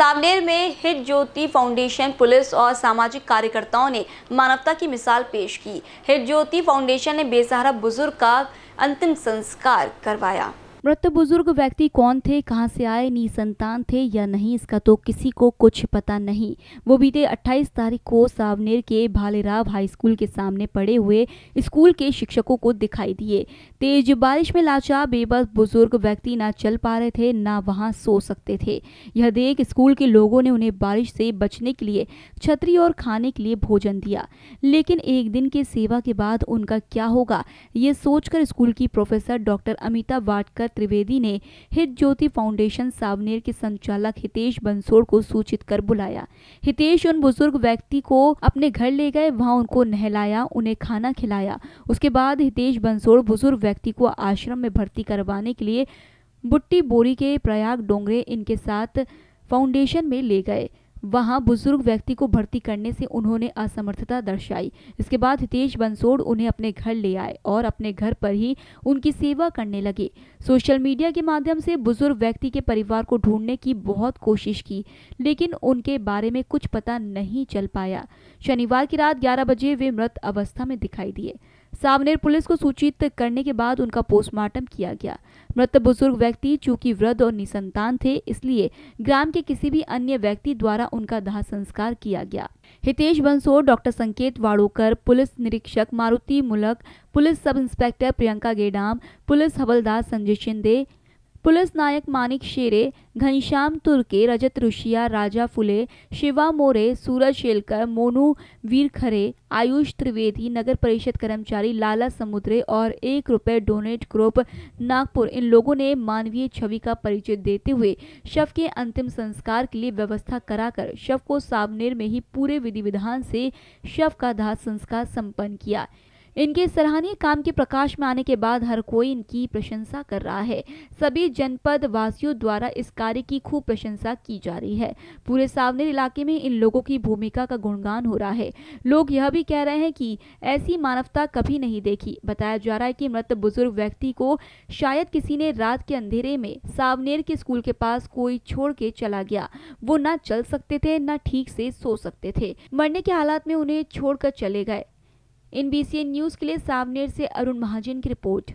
सावनेर में हिट ज्योति foundation police और सामाजिक कार्यकर्ताओं ने मानवता की मिसाल पेश की हिट ज्योति फाउंडेशन ने बेसहारा बुजुर्ग का अंतिम संस्कार करवाया मृत बुजुर्ग व्यक्ति कौन थे कहाँ से आए नी संतान थे या नहीं इसका तो किसी को कुछ पता नहीं वो बीते 28 तारीख को सावनेर के भालेराव हाई स्कूल के सामने पड़े हुए स्कूल के शिक्षकों को दिखाई दिए तेज बारिश में लाचार बेबस बुजुर्ग व्यक्ति ना चल पा रहे थे ना वहाँ सो सकते थे यह देख स्कूल के लोगों ने उन्हें बारिश से बचने के लिए छतरी और खाने के लिए भोजन दिया लेकिन एक दिन के सेवा के बाद उनका क्या होगा ये सोचकर स्कूल की प्रोफेसर डॉक्टर अमिता वाटकर त्रिवेदी ने हित ज्योति फाउंडेशन सावनेर के संचालक हितेश बंसोड़ को सूचित कर बुलाया हितेश उन बुजुर्ग व्यक्ति को अपने घर ले गए वहां उनको नहलाया उन्हें खाना खिलाया उसके बाद हितेश बंसोड़ बुजुर्ग व्यक्ति को आश्रम में भर्ती करवाने के लिए बुट्टी बोरी के प्रयाग डोंगरे इनके साथ फाउंडेशन में ले गए वहां बुजुर्ग व्यक्ति को भर्ती करने से उन्होंने असमर्थता दर्शाई इसके बाद हितेश बंसोड़ उन्हें अपने घर ले आए और अपने घर पर ही उनकी सेवा करने लगे सोशल मीडिया के माध्यम से बुजुर्ग व्यक्ति के परिवार को ढूंढने की बहुत कोशिश की लेकिन उनके बारे में कुछ पता नहीं चल पाया शनिवार की रात ग्यारह बजे वे मृत अवस्था में दिखाई दिए सामनेर पुलिस को सूचित करने के बाद उनका पोस्टमार्टम किया गया मृत बुजुर्ग व्यक्ति चूंकि वृद्ध और निसंतान थे इसलिए ग्राम के किसी भी अन्य व्यक्ति द्वारा उनका दाह संस्कार किया गया हितेश बंसोर डॉक्टर संकेत वाड़ोकर पुलिस निरीक्षक Maruti Mulak police sub inspector Priyanka Gedam police हवलदार संजय शिंदे पुलिस नायक मानिक शेरे घनश्याम तुर्के रजत रुशिया राजा फुले शिवा मोरे सूरज शेलकर मोनू वीर खरे आयुष त्रिवेदी नगर परिषद कर्मचारी लाला समुद्रे और एक रुपये डोनेट ग्रुप नागपुर इन लोगों ने मानवीय छवि का परिचय देते हुए शव के अंतिम संस्कार के लिए व्यवस्था कराकर शव को सावनेर में ही पूरे विधि विधान से शव का दाह संस्कार सम्पन्न किया इनके सराहनीय काम के प्रकाश में आने के बाद हर कोई इनकी प्रशंसा कर रहा है सभी जनपद वासियों द्वारा इस कार्य की खूब प्रशंसा की जा रही है पूरे सावनेर इलाके में इन लोगों की भूमिका का गुणगान हो रहा है लोग यह भी कह रहे हैं कि ऐसी मानवता कभी नहीं देखी बताया जा रहा है कि मृत बुजुर्ग व्यक्ति को शायद किसी ने रात के अंधेरे में सावनेर के स्कूल के पास कोई छोड़ के चला गया वो न चल सकते थे न ठीक से सो सकते थे मरने के हालात में उन्हें छोड़कर चले गए इन बी न्यूज़ के लिए सावनेर से अरुण महाजन की रिपोर्ट